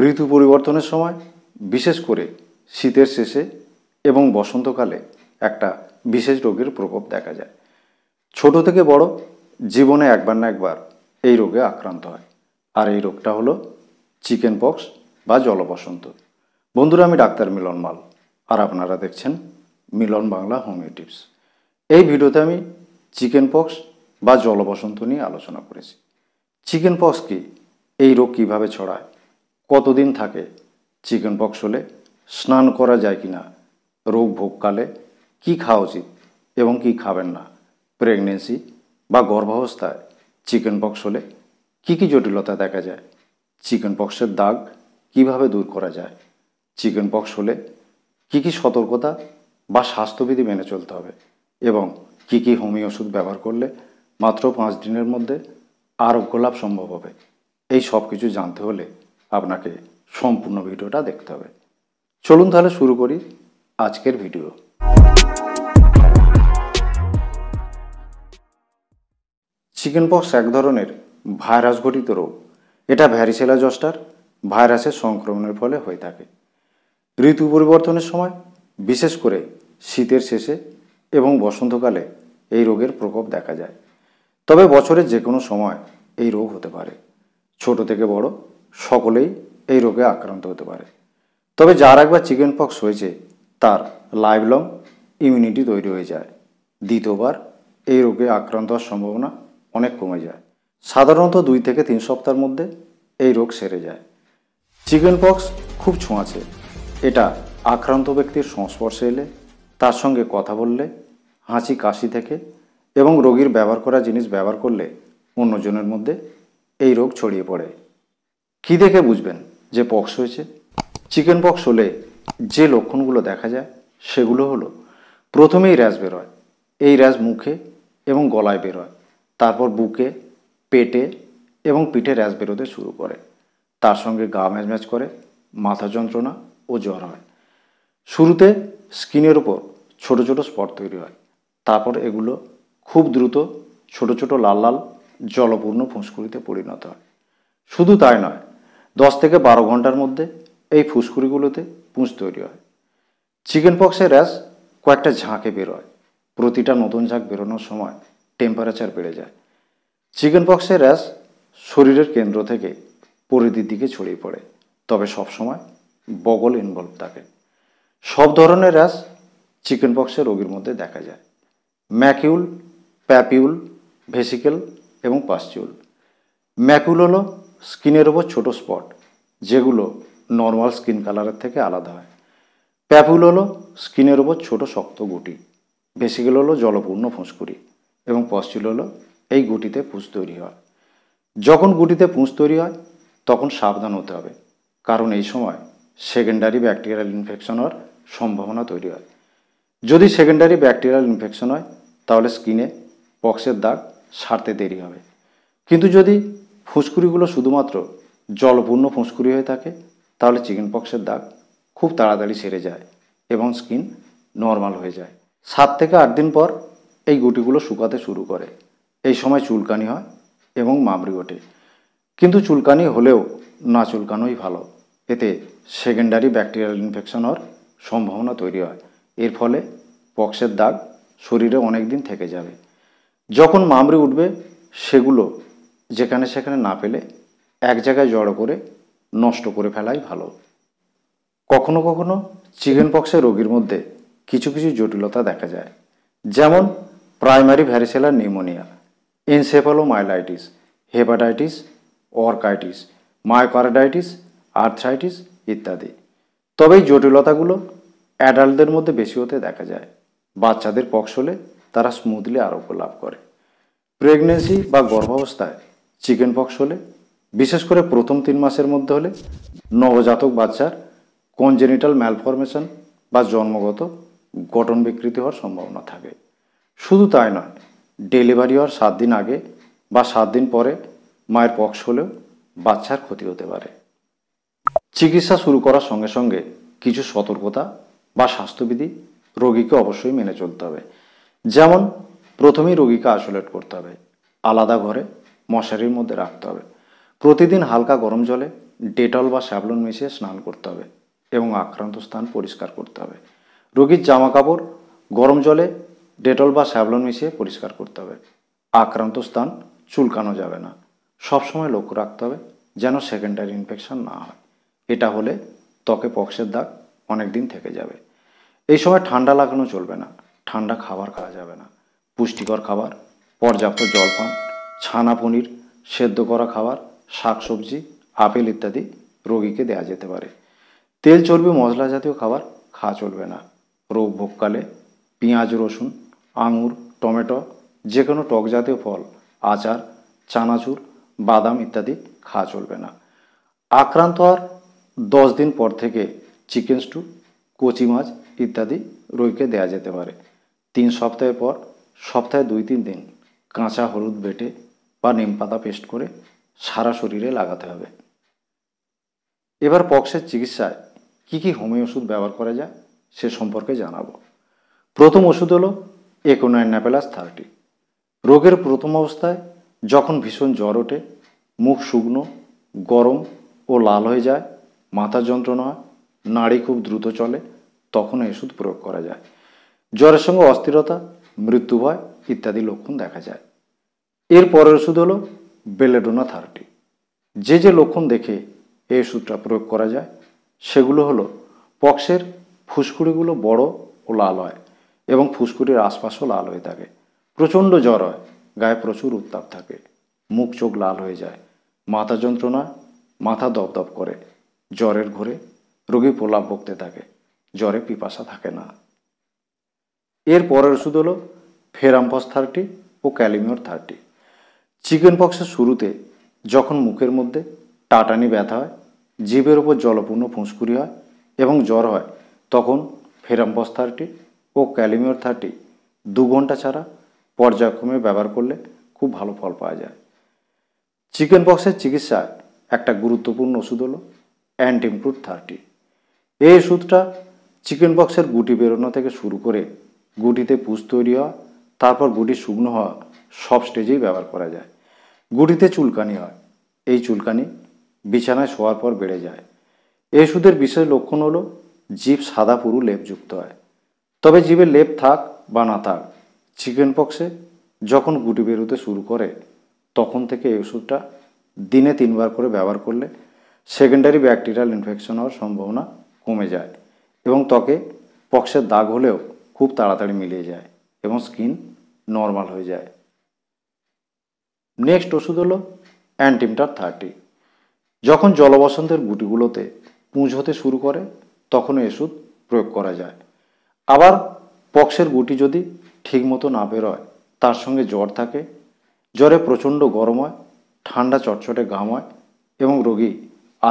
ঋতু পরিবর্তনের সময় বিশেষ করে শীতের শেষে এবং বসন্তকালে একটা বিশেষ রোগের প্রকোপ দেখা যায় ছোট থেকে বড় জীবনে একবার না একবার এই রোগে আক্রান্ত হয় আর এই রোগটা হলো চিকেন পক্স বা জলবসন্ত বন্ধুরা আমি ডাক্তার মিলন মাল আর আপনারা দেখছেন মিলন বাংলা হোমিওটিপস এই ভিডিওতে আমি চিকেন পক্স বা জলবসন্ত নিয়ে আলোচনা করেছি চিকেন পক্স কি এই রোগ কিভাবে ছড়ায় কতদিন থাকে চিকেন পক্স হলে স্নান করা যায় কি না রোগ ভোগকালে কি খাওয়া উচিত এবং কি খাবেন না প্রেগনেন্সি বা গর্ভাবস্থায় চিকেন পক্স হলে কী কী জটিলতা দেখা যায় চিকেন পক্সের দাগ কিভাবে দূর করা যায় চিকেন পক্স হলে কী কী সতর্কতা বা স্বাস্থ্যবিধি মেনে চলতে হবে এবং কী কী হোমিও ওষুধ ব্যবহার করলে মাত্র পাঁচ দিনের মধ্যে আরোগ্য লাভ সম্ভব হবে এই সব কিছু জানতে হলে আপনাকে সম্পূর্ণ ভিডিওটা দেখতে হবে চলুন তাহলে শুরু করি আজকের ভিডিও চিকেন পক্স এক ধরনের ভাইরাস ঘটিত রোগ এটা ভ্যারিসেলা জস্টার ভাইরাসের সংক্রমণের ফলে হয়ে থাকে ঋতু পরিবর্তনের সময় বিশেষ করে শীতের শেষে এবং বসন্তকালে এই রোগের প্রকোপ দেখা যায় তবে বছরের যে কোনো সময় এই রোগ হতে পারে ছোট থেকে বড় সকলেই এই রোগে আক্রান্ত হতে পারে তবে যার একবার চিকেন পক্স হয়েছে তার লাইভ লং ইমিউনিটি তৈরি হয়ে যায় দ্বিতীয়বার এই রোগে আক্রান্ত হওয়ার সম্ভাবনা অনেক কমে যায় সাধারণত দুই থেকে তিন সপ্তাহের মধ্যে এই রোগ সেরে যায় চিকেন পক্স খুব ছোঁয়াছে এটা আক্রান্ত ব্যক্তির সংস্পর্শে এলে তার সঙ্গে কথা বললে হাঁচি কাশি থেকে এবং রোগীর ব্যবহার করা জিনিস ব্যবহার করলে অন্যজনের মধ্যে এই রোগ ছড়িয়ে পড়ে কি দেখে বুঝবেন যে পক্স হয়েছে চিকেন পক্স হলে যে লক্ষণগুলো দেখা যায় সেগুলো হলো প্রথমেই র্যাশ বেরোয় এই র্যাশ মুখে এবং গলায় বেরোয় তারপর বুকে পেটে এবং পিঠে র্যাশ বেরোতে শুরু করে তার সঙ্গে গা ম্যাচম্যাচ করে মাথা যন্ত্রণা ও জ্বর হয় শুরুতে স্কিনের ওপর ছোট ছোট স্পট তৈরি হয় তারপর এগুলো খুব দ্রুত ছোট ছোট লাল লাল জলপূর্ণ ফুঁসকুড়িতে পরিণত হয় শুধু তাই নয় দশ থেকে বারো ঘন্টার মধ্যে এই ফুসকুড়িগুলোতে পুঁজ তৈরি হয় চিকেন পক্সের র্যাশ কয়েকটা ঝাঁকে বেরোয় প্রতিটা নতুন ঝাঁক বেরোনোর সময় টেম্পারেচার বেড়ে যায় চিকেন পক্সের র্যাশ শরীরের কেন্দ্র থেকে পরিধির দিকে ছড়িয়ে পড়ে তবে সবসময় বগল ইনভলভ থাকে সব ধরনের র্যাশ চিকেন পক্সের রোগীর মধ্যে দেখা যায় ম্যাকিউল প্যাপিউল ভেসিকেল এবং পাস্টিউল ম্যাকিউল হলো স্কিনের ওপর ছোট স্পট যেগুলো নর্মাল স্কিন কালারের থেকে আলাদা হয় প্যাপুল হলো স্কিনের ওপর ছোট শক্ত গুটি ভেসিকেল হলো জলপূর্ণ ফুঁসকুড়ি এবং পশ্চিল হলো এই গুটিতে পুঁজ তৈরি হয় যখন গুটিতে পুঁজ তৈরি হয় তখন সাবধান হতে হবে কারণ এই সময় সেকেন্ডারি ব্যাকটেরিয়াল ইনফেকশন হওয়ার সম্ভাবনা তৈরি হয় যদি সেকেন্ডারি ব্যাকটেরিয়াল ইনফেকশন হয় তাহলে স্কিনে পক্সের দাগ সারতে দেরি হবে কিন্তু যদি ফুসকুড়িগুলো শুধুমাত্র জলপূর্ণ ফুসকুড়ি হয়ে থাকে তাহলে চিকেন পক্সের দাগ খুব তাড়াতাড়ি সেরে যায় এবং স্কিন নর্মাল হয়ে যায় সাত থেকে আট দিন পর এই গুটিগুলো শুকাতে শুরু করে এই সময় চুলকানি হয় এবং মামড়ি ওঠে কিন্তু চুলকানি হলেও না চুলকানোই ভালো এতে সেকেন্ডারি ব্যাকটেরিয়াল ইনফেকশন হওয়ার সম্ভাবনা তৈরি হয় এর ফলে পক্সের দাগ শরীরে অনেক দিন থেকে যাবে যখন মামড়ি উঠবে সেগুলো যেখানে সেখানে না পেলে এক জায়গায় জড়ো করে নষ্ট করে ফেলাই ভালো কখনো কখনো চিকেন পক্সের রোগীর মধ্যে কিছু কিছু জটিলতা দেখা যায় যেমন প্রাইমারি ভ্যারিসেলার pneumonia myelitis hepatitis orchitis myocarditis arthritis ইত্যাদি তবে এই জটিলতাগুলো অ্যাডাল্টদের মধ্যে বেশি হতে দেখা যায় বাচ্চাদের পক্স হলে তারা স্মুথলি আরোগ্য লাভ করে প্রেগনেন্সি বা গর্ভাবস্থায় চিকেন পক্স হলে বিশেষ করে প্রথম তিন মাসের মধ্যে হলে নবজাতক বাচ্চার কনজেনিটাল ম্যালফরমেশন বা জন্মগত গঠন বিকৃতি হওয়ার সম্ভাবনা থাকে শুধু তাই নয় ডেলিভারি হওয়ার সাত দিন আগে বা সাত দিন পরে মায়ের পক্স হলেও বাচ্চার ক্ষতি হতে পারে চিকিৎসা শুরু করার সঙ্গে সঙ্গে কিছু সতর্কতা বা স্বাস্থ্যবিধি রোগীকে অবশ্যই মেনে চলতে হবে যেমন প্রথমেই রোগীকে আইসোলেট করতে হবে আলাদা ঘরে মশারির মধ্যে রাখতে হবে প্রতিদিন হালকা গরম জলে ডেটল বা স্যাবলন মিশিয়ে স্নান করতে হবে এবং আক্রান্ত স্থান পরিষ্কার করতে হবে রোগীর জামা কাপড় গরম জলে ডেটল বা স্যাবলন মিশিয়ে পরিষ্কার করতে হবে আক্রান্ত স্থান চুলকানো যাবে না সবসময় লক্ষ্য রাখতে হবে যেন সেকেন্ডারি ইনফেকশন না হয় এটা হলে ত্বকে পক্সের দাগ অনেক দিন থেকে যাবে এই সময় ঠান্ডা লাগানো চলবে না ঠান্ডা খাবার খাওয়া যাবে না পুষ্টিকর খাবার পর্যাপ্ত জল পান ছানা পনির সেদ্ধ করা খাবার শাকসবজি আপেল ইত্যাদি রোগীকে দেওয়া যেতে পারে তেল চর্বি মশলা জাতীয় খাবার খাওয়া চলবে না রোগ ভোগকালে পেঁয়াজ রসুন আঙুর টমেটো যে কোনো টক জাতীয় ফল আচার চানাচুর বাদাম ইত্যাদি খাওয়া চলবে না আক্রান্ত হওয়ার দশ দিন পর থেকে চিকেন স্টু কচি মাছ ইত্যাদি রোগীকে দেওয়া যেতে পারে তিন সপ্তাহের পর সপ্তাহে দুই তিন দিন কাঁচা হলুদ বেটে বা নিম পাতা পেস্ট করে সারা শরীরে লাগাতে হবে এবার পক্সের চিকিৎসায় কী কী হোমিও ওষুধ ব্যবহার করা যায় সে সম্পর্কে জানাবো প্রথম ওষুধ হলো একোনাইন ন্যাপেলাস থার্টি রোগের প্রথম অবস্থায় যখন ভীষণ জ্বর ওঠে মুখ শুকনো গরম ও লাল হয়ে যায় মাথা যন্ত্রণা হয় নাড়ি খুব দ্রুত চলে তখন ওষুধ প্রয়োগ করা যায় জ্বরের সঙ্গে অস্থিরতা মৃত্যু ভয় ইত্যাদি লক্ষণ দেখা যায় এর পরের ওষুধ হলো বেলেডোনা থার্টি যে যে লক্ষণ দেখে এই ওষুধটা প্রয়োগ করা যায় সেগুলো হলো পক্সের ফুসকুড়িগুলো বড় ও লাল হয় এবং ফুসকুড়ির আশপাশও লাল হয়ে থাকে প্রচণ্ড জ্বর হয় গায়ে প্রচুর উত্তাপ থাকে মুখ চোখ লাল হয়ে যায় মাথা যন্ত্রণা মাথা দপদপ করে জ্বরের ঘরে রোগী প্রলাপ বকতে থাকে জ্বরে পিপাসা থাকে না এর পরের ওষুধ হলো ফেরাম্পস থার্টি ও ক্যালিমিওর থার্টি চিকেন পক্সের শুরুতে যখন মুখের মধ্যে টাটানি ব্যথা হয় জীবের ওপর জলপূর্ণ ফুঁসকুড়ি হয় এবং জ্বর হয় তখন ফেরাম্পস থার্টি ও ক্যালিমিওর থার্টি দু ঘন্টা ছাড়া পর্যায়ক্রমে ব্যবহার করলে খুব ভালো ফল পাওয়া যায় চিকেন পক্সের চিকিৎসা একটা গুরুত্বপূর্ণ ওষুধ হলো অ্যান্টিমক্রুট থার্টি এই ওষুধটা চিকেন পক্সের গুটি বেরোনো থেকে শুরু করে গুটিতে পুষ তৈরি হওয়া তারপর গুটি শুকনো হওয়া সব স্টেজেই ব্যবহার করা যায় গুটিতে চুলকানি হয় এই চুলকানি বিছানায় শোয়ার পর বেড়ে যায় এ ওষুধের বিশেষ লক্ষণ হলো জীব সাদা পুরু লেপযুক্ত হয় তবে জীবের লেপ থাক বা না থাক চিকেন পক্সে যখন গুটি বেরোতে শুরু করে তখন থেকে এই ওষুধটা দিনে তিনবার করে ব্যবহার করলে সেকেন্ডারি ব্যাকটেরিয়াল ইনফেকশন হওয়ার সম্ভাবনা কমে যায় এবং ত্বকে পক্সের দাগ হলেও খুব তাড়াতাড়ি মিলিয়ে যায় এবং স্কিন নর্মাল হয়ে যায় নেক্সট ওষুধ হলো অ্যান্টিমটার থার্টি যখন জলবসন্তের গুটিগুলোতে পুঁজ হতে শুরু করে তখন ওষুধ প্রয়োগ করা যায় আবার পক্সের গুটি যদি ঠিকমতো না বেরোয় তার সঙ্গে জ্বর থাকে জ্বরে প্রচণ্ড গরম হয় ঠান্ডা চটচটে ঘাম হয় এবং রোগী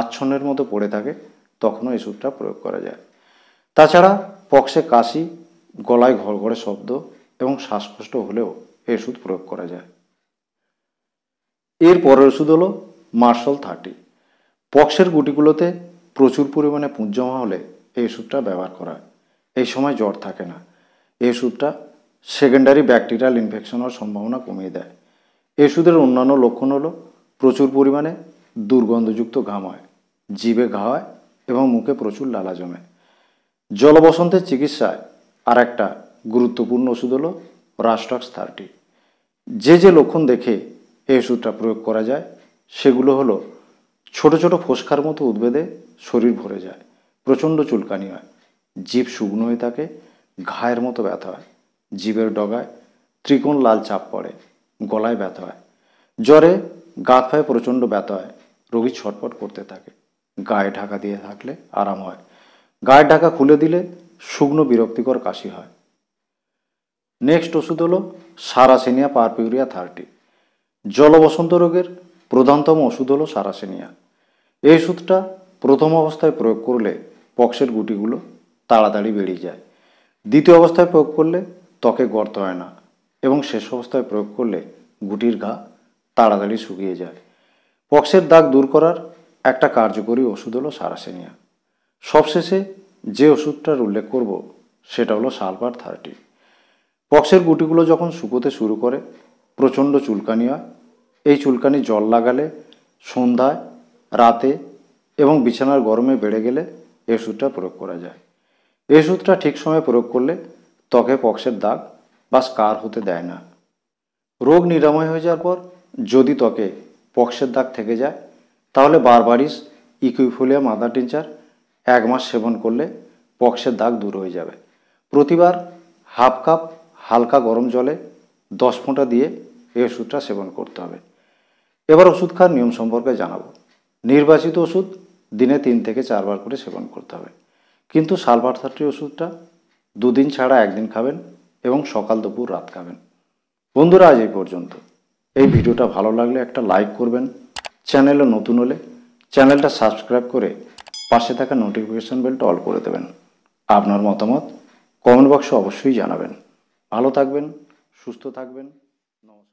আচ্ছন্নের মতো পড়ে থাকে তখনও ওষুধটা প্রয়োগ করা যায় তাছাড়া পক্সে কাশি গলায় ঘর ঘরে শব্দ এবং শ্বাসকষ্ট হলেও এষুধ প্রয়োগ করা যায় এর পরের ওষুধ হলো মার্শাল থার্টি পক্সের গুটিগুলোতে প্রচুর পরিমাণে পুঁজ জমা হলে এই ওষুধটা ব্যবহার করা হয় এই সময় জ্বর থাকে না এই ওষুধটা সেকেন্ডারি ব্যাকটেরিয়াল ইনফেকশন হওয়ার সম্ভাবনা কমিয়ে দেয় এই ওষুধের অন্যান্য লক্ষণ হলো প্রচুর পরিমাণে দুর্গন্ধযুক্ত ঘাম হয় জিভে ঘা হয় এবং মুখে প্রচুর লালা জমে জলবসন্তের চিকিৎসায় আর একটা গুরুত্বপূর্ণ ওষুধ হলো রাস্টক্স থার্টি যে যে লক্ষণ দেখে এই ওষুধটা প্রয়োগ করা যায় সেগুলো হলো ছোট ছোট ফোসকার মতো উদ্বেদে শরীর ভরে যায় প্রচণ্ড চুলকানি হয় জীব শুকনো হয়ে থাকে ঘায়ের মতো ব্যথা হয় জীবের ডগায় ত্রিকোণ লাল চাপ পড়ে গলায় ব্যথা হয় জ্বরে গাত পায়ে প্রচণ্ড ব্যথা হয় রোগী ছটপট করতে থাকে গায়ে ঢাকা দিয়ে থাকলে আরাম হয় গায়ে ঢাকা খুলে দিলে শুকনো বিরক্তিকর কাশি হয় নেক্সট ওষুধ হলো সারাসেনিয়া পারপিউরিয়া থার্টি জলবসন্ত রোগের প্রধানতম ওষুধ হলো সারাসেনিয়া এই ওষুধটা প্রথম অবস্থায় প্রয়োগ করলে পক্সের গুটিগুলো তাড়াতাড়ি বেরিয়ে যায় দ্বিতীয় অবস্থায় প্রয়োগ করলে ত্বকে গর্ত হয় না এবং শেষ অবস্থায় প্রয়োগ করলে গুটির ঘা তাড়াতাড়ি শুকিয়ে যায় পক্সের দাগ দূর করার একটা কার্যকরী ওষুধ হলো সারাসেনিয়া সবশেষে যে ওষুধটার উল্লেখ করব সেটা হলো সালভার থার্টি পক্সের গুটিগুলো যখন শুকোতে শুরু করে প্রচণ্ড চুলকানি হয় এই চুলকানি জল লাগালে সন্ধ্যায় রাতে এবং বিছানার গরমে বেড়ে গেলে এই ওষুধটা প্রয়োগ করা যায় এই ওষুধটা ঠিক সময়ে প্রয়োগ করলে ত্বকে পক্সের দাগ বা স্কার হতে দেয় না রোগ নিরাময় হয়ে যাওয়ার পর যদি ত্বকে পক্সের দাগ থেকে যায় তাহলে বারবারিস ইকুইফোলিয়া মাদার টিনচার এক মাস সেবন করলে পক্সের দাগ দূর হয়ে যাবে প্রতিবার হাফ কাপ হালকা গরম জলে দশ ফোঁটা দিয়ে এই ওষুধটা সেবন করতে হবে এবার ওষুধ খাওয়ার নিয়ম সম্পর্কে জানাবো নির্বাচিত ওষুধ দিনে তিন থেকে চারবার করে সেবন করতে হবে কিন্তু সালভারথাট্রি ওষুধটা দুদিন ছাড়া একদিন খাবেন এবং সকাল দুপুর রাত খাবেন বন্ধুরা আজ এই পর্যন্ত এই ভিডিওটা ভালো লাগলে একটা লাইক করবেন চ্যানেলে নতুন হলে চ্যানেলটা সাবস্ক্রাইব করে পাশে থাকা নোটিফিকেশান বেলটা অল করে দেবেন আপনার মতামত কমেন্ট বক্সে অবশ্যই জানাবেন ভালো থাকবেন সুস্থ থাকবেন নমস্কার